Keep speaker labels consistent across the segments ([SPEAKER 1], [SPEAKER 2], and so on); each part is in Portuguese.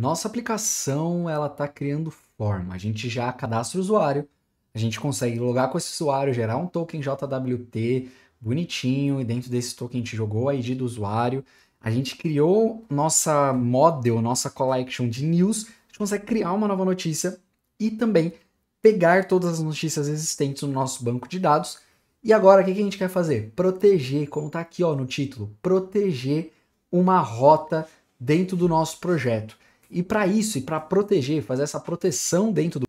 [SPEAKER 1] Nossa aplicação ela está criando forma. A gente já cadastra o usuário, a gente consegue logar com esse usuário, gerar um token JWT bonitinho, e dentro desse token a gente jogou a ID do usuário. A gente criou nossa model, nossa collection de news, a gente consegue criar uma nova notícia e também pegar todas as notícias existentes no nosso banco de dados. E agora o que a gente quer fazer? Proteger, como está aqui ó, no título, proteger uma rota dentro do nosso projeto. E para isso, e para proteger, fazer essa proteção dentro do.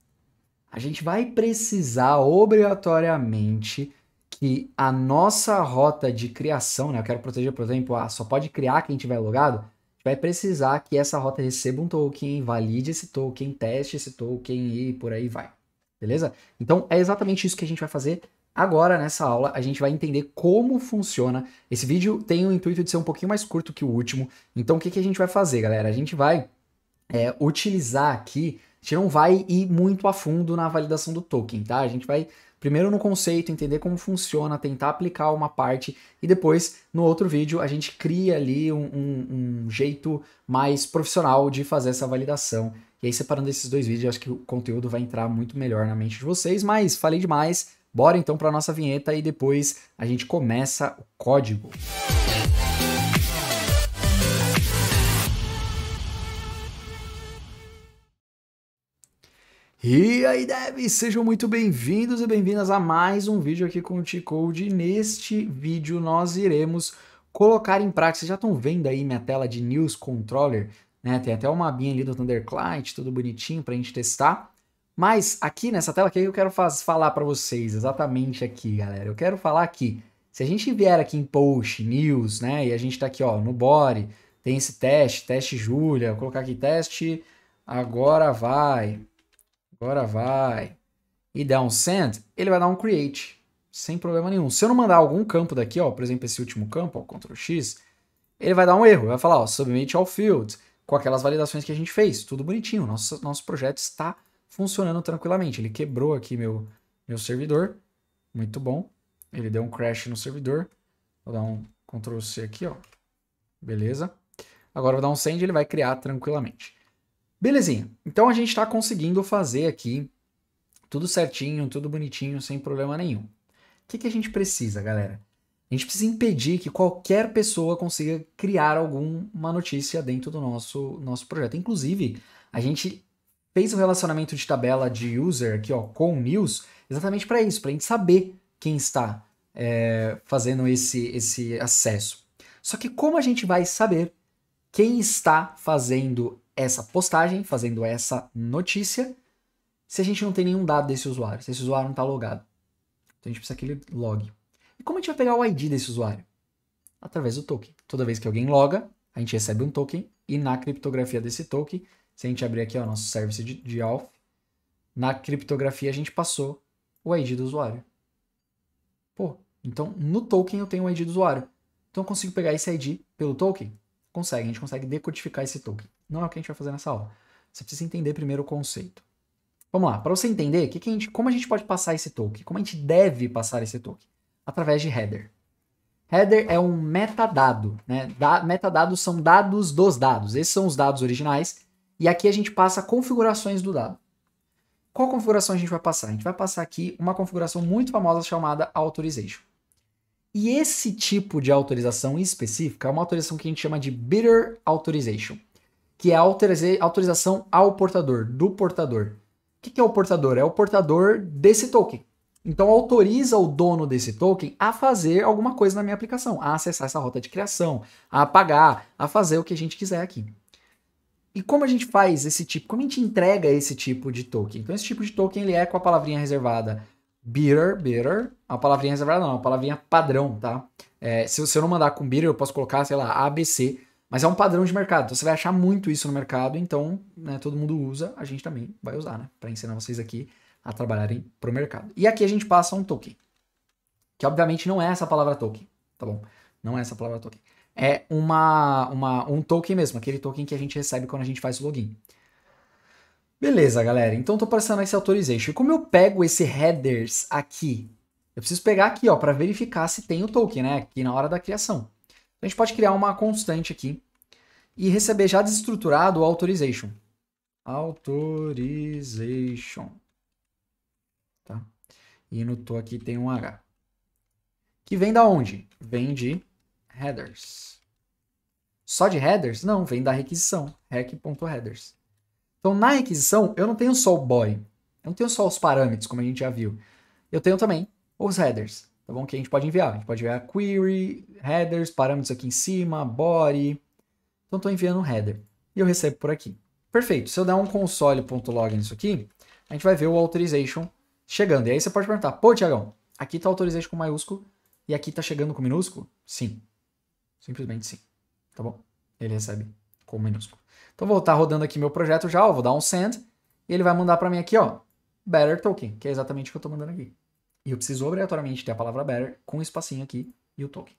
[SPEAKER 1] A gente vai precisar obrigatoriamente que a nossa rota de criação, né? Eu quero proteger, por exemplo, ah, só pode criar quem tiver logado. vai precisar que essa rota receba um token, valide esse token, teste esse token e por aí vai. Beleza? Então é exatamente isso que a gente vai fazer Agora, nessa aula, a gente vai entender como funciona. Esse vídeo tem o intuito de ser um pouquinho mais curto que o último. Então, o que, que a gente vai fazer, galera? A gente vai é, utilizar aqui, a gente não vai ir muito a fundo na validação do token, tá? A gente vai primeiro no conceito, entender como funciona, tentar aplicar uma parte e depois no outro vídeo a gente cria ali um, um, um jeito mais profissional de fazer essa validação. E aí separando esses dois vídeos, acho que o conteúdo vai entrar muito melhor na mente de vocês, mas falei demais. Bora então para nossa vinheta e depois a gente começa o código. Música E aí, devs, sejam muito bem-vindos e bem-vindas a mais um vídeo aqui com o T-Code. Neste vídeo nós iremos colocar em prática, vocês já estão vendo aí minha tela de News Controller, né? Tem até uma abinha ali do Thunder Client, tudo bonitinho para a gente testar. Mas aqui nessa tela, o que eu quero faz, falar para vocês exatamente aqui, galera? Eu quero falar que se a gente vier aqui em Post, News, né? E a gente está aqui, ó, no Body, tem esse teste, teste Julia, vou colocar aqui teste, agora vai Agora vai. E der um send, ele vai dar um create. Sem problema nenhum. Se eu não mandar algum campo daqui, ó, por exemplo, esse último campo, ó, Ctrl X, ele vai dar um erro. Vai falar, ó, submit all fields, com aquelas validações que a gente fez. Tudo bonitinho. Nosso, nosso projeto está funcionando tranquilamente. Ele quebrou aqui meu, meu servidor. Muito bom. Ele deu um crash no servidor. Vou dar um Ctrl C aqui, ó. Beleza. Agora vou dar um send e ele vai criar tranquilamente. Belezinha. Então a gente está conseguindo fazer aqui tudo certinho, tudo bonitinho, sem problema nenhum. O que, que a gente precisa, galera? A gente precisa impedir que qualquer pessoa consiga criar alguma notícia dentro do nosso, nosso projeto. Inclusive, a gente fez o um relacionamento de tabela de user aqui, ó, com news, exatamente para isso, para a gente saber quem está é, fazendo esse, esse acesso. Só que como a gente vai saber quem está fazendo essa postagem, fazendo essa notícia, se a gente não tem nenhum dado desse usuário, se esse usuário não está logado. Então a gente precisa que ele log. E como a gente vai pegar o ID desse usuário? Através do token. Toda vez que alguém loga, a gente recebe um token e na criptografia desse token, se a gente abrir aqui ó, o nosso service de, de auth, na criptografia a gente passou o ID do usuário. Pô, então no token eu tenho o ID do usuário. Então eu consigo pegar esse ID pelo token. Consegue, a gente consegue decodificar esse token. Não é o que a gente vai fazer nessa aula. Você precisa entender primeiro o conceito. Vamos lá, para você entender que que a gente, como a gente pode passar esse token, como a gente deve passar esse token? Através de header. Header é um metadado, né? Da, metadados são dados dos dados. Esses são os dados originais. E aqui a gente passa configurações do dado. Qual configuração a gente vai passar? A gente vai passar aqui uma configuração muito famosa chamada authorization. E esse tipo de autorização específica é uma autorização que a gente chama de Bitter authorization, que é autorização ao portador, do portador. O que é o portador? É o portador desse token. Então autoriza o dono desse token a fazer alguma coisa na minha aplicação, a acessar essa rota de criação, a pagar, a fazer o que a gente quiser aqui. E como a gente faz esse tipo, como a gente entrega esse tipo de token? Então esse tipo de token ele é com a palavrinha reservada bitter, bitter, é a palavrinha reservada não, é a palavrinha padrão, tá? É, se, você eu não mandar com bitter, eu posso colocar, sei lá, ABC, mas é um padrão de mercado. Então você vai achar muito isso no mercado, então né, todo mundo usa, a gente também vai usar, né? Para ensinar vocês aqui a trabalharem para o mercado. E aqui a gente passa um token, que obviamente não é essa palavra token, tá bom? Não é essa palavra token. É uma, uma, um token mesmo, aquele token que a gente recebe quando a gente faz o login. Beleza, galera. Então estou passando esse authorization. E como eu pego esse headers aqui? Eu preciso pegar aqui, ó, para verificar se tem o token, né? Aqui na hora da criação. Então, a gente pode criar uma constante aqui e receber já desestruturado o authorization. Authorization. Tá? E no token aqui tem um H. Que vem da onde? Vem de headers. Só de headers? Não, vem da requisição. rec.headers. Então, na requisição, eu não tenho só o body, eu não tenho só os parâmetros, como a gente já viu. Eu tenho também os headers, tá bom? Que a gente pode enviar. A gente pode enviar query, headers, parâmetros aqui em cima, body. Então, estou enviando um header e eu recebo por aqui. Perfeito. Se eu der um console.log nisso aqui, a gente vai ver o authorization chegando. E aí você pode perguntar, pô, Tiagão, aqui está authorization com maiúsculo e aqui está chegando com minúsculo? Sim. Simplesmente sim. Tá bom? Ele recebe com minúsculo. Então vou estar rodando aqui meu projeto já, ó, vou dar um send, e ele vai mandar para mim aqui, ó, better token, que é exatamente o que eu estou mandando aqui. E eu preciso obrigatoriamente ter a palavra better com um espacinho aqui e o token.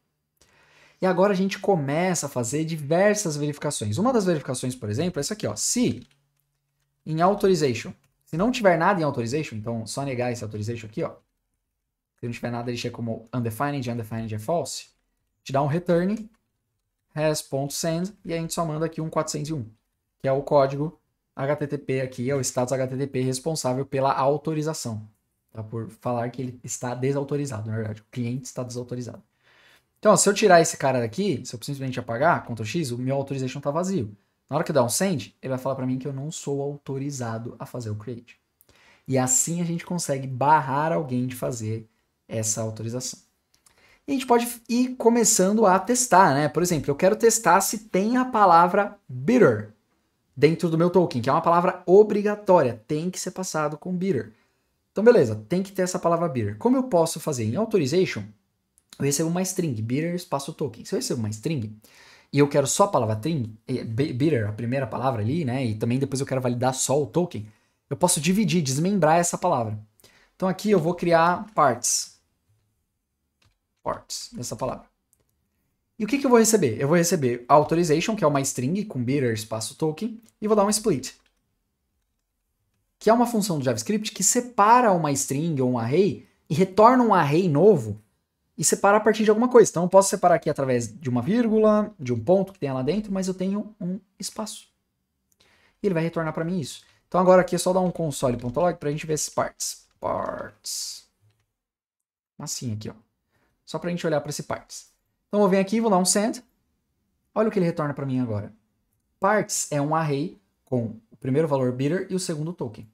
[SPEAKER 1] E agora a gente começa a fazer diversas verificações. Uma das verificações, por exemplo, é essa aqui, ó, se em authorization, se não tiver nada em authorization, então só negar esse authorization aqui, ó, se não tiver nada, ele chega como undefined, undefined é false, te dá um return has.send e a gente só manda aqui um 401, que é o código HTTP aqui, é o status HTTP responsável pela autorização, tá? Por falar que ele está desautorizado, na verdade, o cliente está desautorizado. Então, ó, se eu tirar esse cara daqui, se eu simplesmente apagar, Ctrl X, o meu authorization está vazio. Na hora que eu der um send, ele vai falar para mim que eu não sou autorizado a fazer o create. E assim a gente consegue barrar alguém de fazer essa autorização. E a gente pode ir começando a testar, né? Por exemplo, eu quero testar se tem a palavra bitter dentro do meu token, que é uma palavra obrigatória, tem que ser passado com bitter. Então, beleza, tem que ter essa palavra bitter. Como eu posso fazer? Em authorization, eu recebo uma string, bitter espaço token. Se eu recebo uma string e eu quero só a palavra string, eh, bitter, a primeira palavra ali, né? E também depois eu quero validar só o token, eu posso dividir, desmembrar essa palavra. Então aqui eu vou criar parts parts nessa palavra. E o que, que eu vou receber? Eu vou receber authorization, que é uma string com bearer espaço token, e vou dar um split. Que é uma função do JavaScript que separa uma string ou um array e retorna um array novo e separa a partir de alguma coisa. Então eu posso separar aqui através de uma vírgula, de um ponto que tem lá dentro, mas eu tenho um espaço. E ele vai retornar para mim isso. Então agora aqui é só dar um console.log para a gente ver esses parts. Parts. Assim aqui, ó. Só para a gente olhar para esse parts. Então eu venho aqui, vou dar um send. Olha o que ele retorna para mim agora. Parts é um array com o primeiro valor bitter e o segundo token.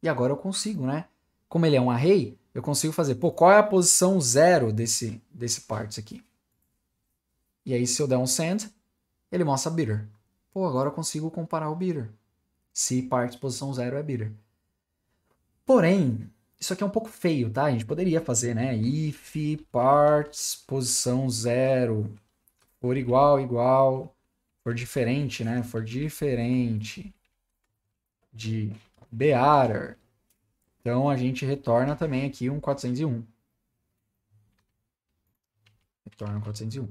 [SPEAKER 1] E agora eu consigo, né? Como ele é um array, eu consigo fazer, pô, qual é a posição zero desse, desse parts aqui? E aí se eu der um send, ele mostra bitter. Pô, agora eu consigo comparar o bitter. Se parts posição zero é bitter. Porém, isso aqui é um pouco feio, tá? A gente poderia fazer, né? If parts posição zero for igual, igual, for diferente, né? For diferente de bearer. Então, a gente retorna também aqui um 401. Retorna um 401.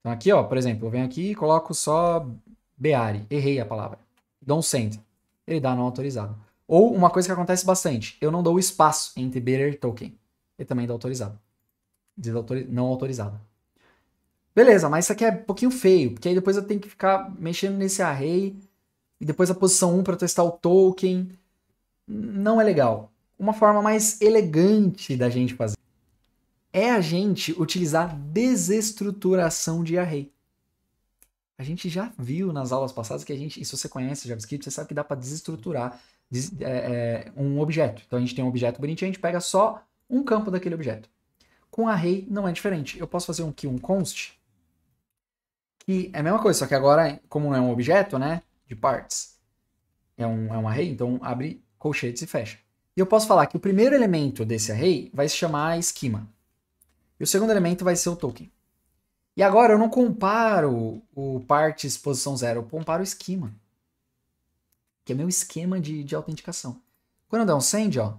[SPEAKER 1] Então, aqui, ó, por exemplo, eu venho aqui e coloco só beare. Errei a palavra. Don't send. Ele dá não autorizado. Ou uma coisa que acontece bastante, eu não dou o espaço entre bearer token e também dá autorizado. Desautori não autorizado. Beleza, mas isso aqui é um pouquinho feio, porque aí depois eu tenho que ficar mexendo nesse array e depois a posição 1 para testar o token. Não é legal. Uma forma mais elegante da gente fazer é a gente utilizar desestruturação de array. A gente já viu nas aulas passadas que a gente, e se você conhece JavaScript, você sabe que dá para desestruturar é, é, um objeto. Então a gente tem um objeto bonitinho, a gente pega só um campo daquele objeto. Com array não é diferente. Eu posso fazer um que um const, que é a mesma coisa, só que agora, como não é um objeto, né, de parts, é um, é um array, então abre colchetes e fecha. E eu posso falar que o primeiro elemento desse array vai se chamar esquema. E o segundo elemento vai ser o token. E agora eu não comparo o parts posição zero, eu comparo o esquema que é meu esquema de, de autenticação. Quando eu der um send, ó,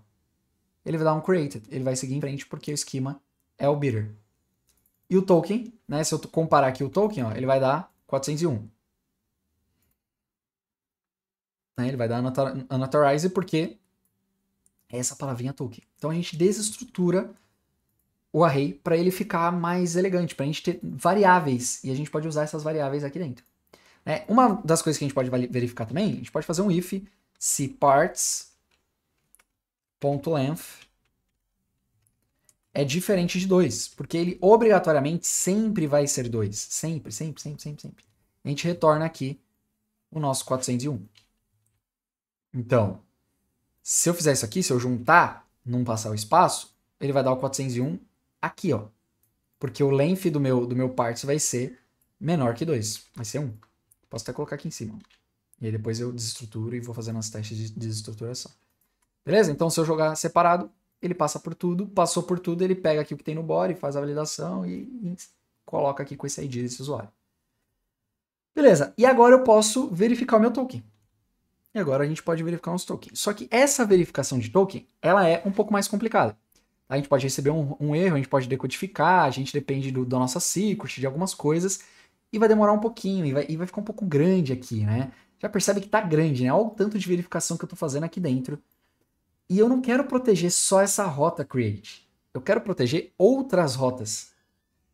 [SPEAKER 1] ele vai dar um created, ele vai seguir em frente porque o esquema é o bidder. E o token, né, se eu comparar aqui o token, ó, ele vai dar 401. Né, ele vai dar unauthorized porque é essa palavrinha token. Então a gente desestrutura o array para ele ficar mais elegante, para a gente ter variáveis e a gente pode usar essas variáveis aqui dentro. Né? Uma das coisas que a gente pode verificar também, a gente pode fazer um if se parts.length é diferente de 2, porque ele obrigatoriamente sempre vai ser 2. Sempre, sempre, sempre, sempre, sempre. A gente retorna aqui o nosso 401. Então, se eu fizer isso aqui, se eu juntar, não passar o espaço, ele vai dar o 401 aqui, ó. Porque o length do meu, do meu parts vai ser menor que 2, vai ser 1. Posso até colocar aqui em cima. E aí depois eu desestruturo e vou fazendo as testes de desestruturação. Beleza? Então se eu jogar separado, ele passa por tudo. Passou por tudo, ele pega aqui o que tem no body, faz a validação e, e coloca aqui com esse ID desse usuário. Beleza, e agora eu posso verificar o meu token. E agora a gente pode verificar os tokens. Só que essa verificação de token, ela é um pouco mais complicada. A gente pode receber um, um erro, a gente pode decodificar, a gente depende do, da nossa secret, de algumas coisas e vai demorar um pouquinho, e vai, e vai ficar um pouco grande aqui, né? Já percebe que tá grande, né? Olha o tanto de verificação que eu tô fazendo aqui dentro. E eu não quero proteger só essa rota create. Eu quero proteger outras rotas.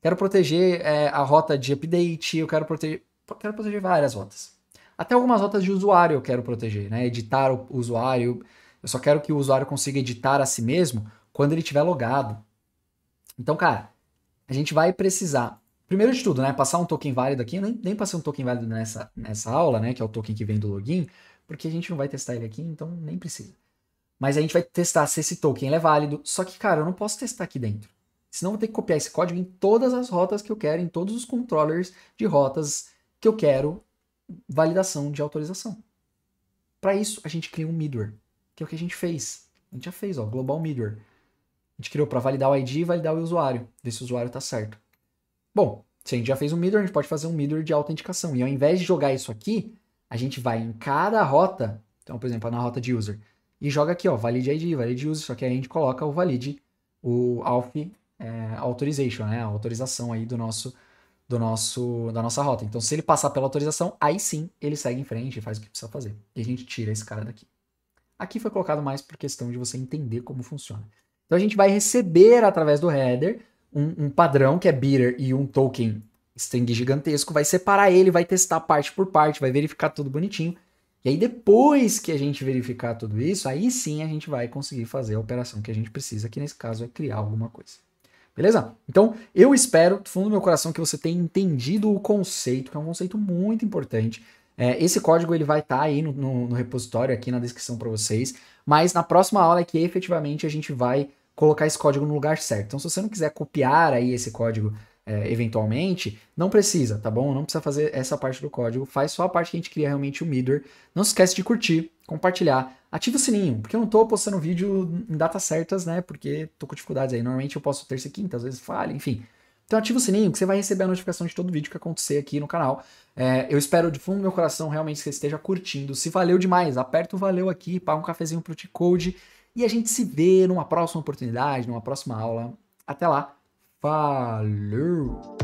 [SPEAKER 1] Quero proteger é, a rota de update, eu quero proteger, quero proteger várias rotas. Até algumas rotas de usuário eu quero proteger, né? Editar o usuário. Eu só quero que o usuário consiga editar a si mesmo quando ele tiver logado. Então, cara, a gente vai precisar Primeiro de tudo, né? Passar um token válido aqui. Eu nem, nem passei um token válido nessa, nessa aula, né? Que é o token que vem do login, porque a gente não vai testar ele aqui, então nem precisa. Mas a gente vai testar se esse token é válido. Só que, cara, eu não posso testar aqui dentro. Senão eu vou ter que copiar esse código em todas as rotas que eu quero, em todos os controllers de rotas que eu quero validação de autorização. Para isso, a gente cria um middleware, que é o que a gente fez. A gente já fez, ó, global middleware. A gente criou para validar o ID e validar o usuário, ver se o usuário está certo. Bom, se a gente já fez um middle, a gente pode fazer um middle de autenticação. E ao invés de jogar isso aqui, a gente vai em cada rota, então, por exemplo, na rota de user, e joga aqui, ó, valid ID, valid user, só que aí a gente coloca o valid, o auth é, authorization, né, a autorização aí do nosso, do nosso, da nossa rota. Então, se ele passar pela autorização, aí sim ele segue em frente e faz o que precisa fazer. E a gente tira esse cara daqui. Aqui foi colocado mais por questão de você entender como funciona. Então, a gente vai receber através do header um, um padrão, que é bitter e um token string gigantesco, vai separar ele, vai testar parte por parte, vai verificar tudo bonitinho. E aí, depois que a gente verificar tudo isso, aí sim a gente vai conseguir fazer a operação que a gente precisa, que nesse caso é criar alguma coisa. Beleza? Então, eu espero, do fundo do meu coração, que você tenha entendido o conceito, que é um conceito muito importante. É, esse código ele vai estar tá aí no, no, no repositório, aqui na descrição para vocês. Mas na próxima aula é que efetivamente a gente vai colocar esse código no lugar certo. Então, se você não quiser copiar aí esse código é, eventualmente, não precisa, tá bom? Não precisa fazer essa parte do código, faz só a parte que a gente cria realmente o middleware. Não se esquece de curtir, compartilhar, ativa o sininho, porque eu não tô postando vídeo em datas certas, né? Porque tô com dificuldades aí. Normalmente eu posso terça e quinta, às vezes falha, enfim. Então ativa o sininho que você vai receber a notificação de todo vídeo que acontecer aqui no canal. É, eu espero de fundo do meu coração realmente que você esteja curtindo. Se valeu demais, aperta o valeu aqui, paga um cafezinho pro T-Code e a gente se vê numa próxima oportunidade, numa próxima aula. Até lá. Falou!